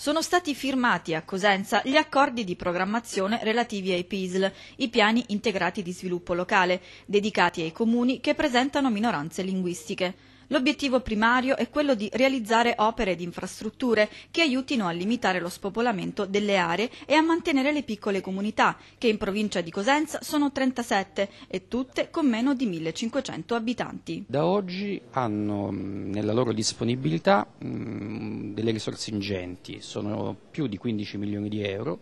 Sono stati firmati a Cosenza gli accordi di programmazione relativi ai PISL, i piani integrati di sviluppo locale, dedicati ai comuni che presentano minoranze linguistiche. L'obiettivo primario è quello di realizzare opere di infrastrutture che aiutino a limitare lo spopolamento delle aree e a mantenere le piccole comunità, che in provincia di Cosenza sono 37 e tutte con meno di 1500 abitanti. Da oggi hanno nella loro disponibilità delle risorse ingenti, sono più di 15 milioni di euro,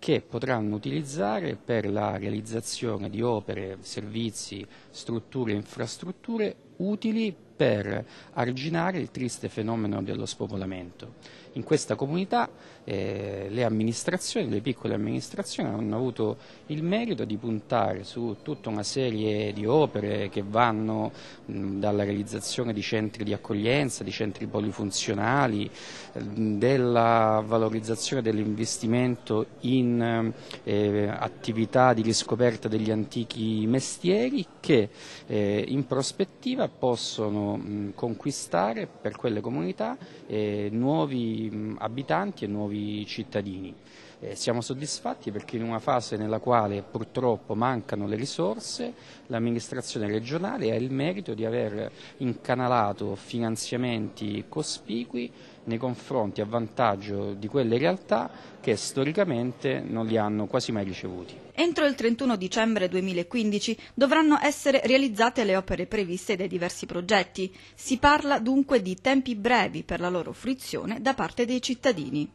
che potranno utilizzare per la realizzazione di opere, servizi, strutture e infrastrutture utili per arginare il triste fenomeno dello spopolamento. In questa comunità eh, le amministrazioni, le piccole amministrazioni hanno avuto il merito di puntare su tutta una serie di opere che vanno mh, mm, dalla realizzazione di centri di accoglienza, di centri polifunzionali, mh, eh, della valorizzazione dell'investimento in in eh, eh, attività di riscoperta degli antichi mestieri che eh, in prospettiva possono mh, mm, conquistare per quelle comunità eh, nuovi mh, mm, abitanti e nuovi cittadini. Eh, siamo soddisfatti perché in una fase nella quale purtroppo mancano le risorse, l'amministrazione regionale ha il merito di aver incanalato finanziamenti cospicui nei confronti a vantaggio di quelle realtà che storicamente non li hanno quasi mai ricevuti. Entro il 31 dicembre 2015 dovranno essere realizzate le opere previste dai diversi progetti. Si parla dunque di tempi brevi per la loro fruizione da parte dei cittadini.